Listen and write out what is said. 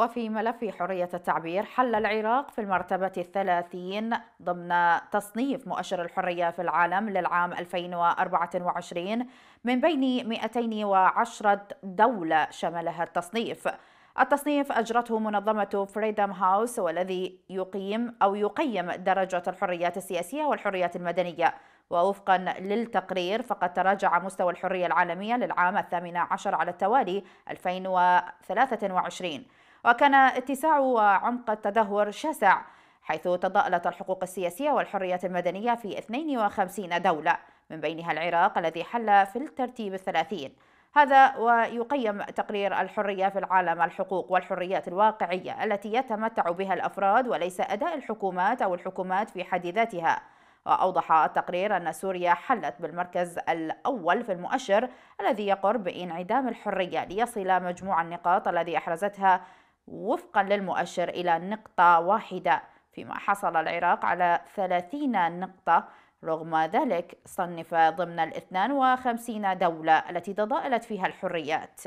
وفي ملف حرية التعبير حل العراق في المرتبة الثلاثين ضمن تصنيف مؤشر الحرية في العالم للعام 2024 من بين 210 دولة شملها التصنيف التصنيف أجرته منظمة فريدم هاوس والذي يقيم أو يقيم درجة الحريات السياسية والحريات المدنية ووفقا للتقرير فقد تراجع مستوى الحرية العالمية للعام الثامن عشر على التوالي 2023 وكان اتساع وعمق التدهور شاسع حيث تضاءلت الحقوق السياسية والحريات المدنية في 52 دولة من بينها العراق الذي حل في الترتيب الثلاثين هذا ويقيم تقرير الحرية في العالم الحقوق والحريات الواقعية التي يتمتع بها الأفراد وليس أداء الحكومات أو الحكومات في حد ذاتها وأوضح التقرير أن سوريا حلت بالمركز الأول في المؤشر الذي يقر بانعدام الحرية ليصل مجموع النقاط الذي أحرزتها وفقا للمؤشر إلى نقطة واحدة فيما حصل العراق على 30 نقطة رغم ذلك صنف ضمن ال 52 دولة التي تضاءلت فيها الحريات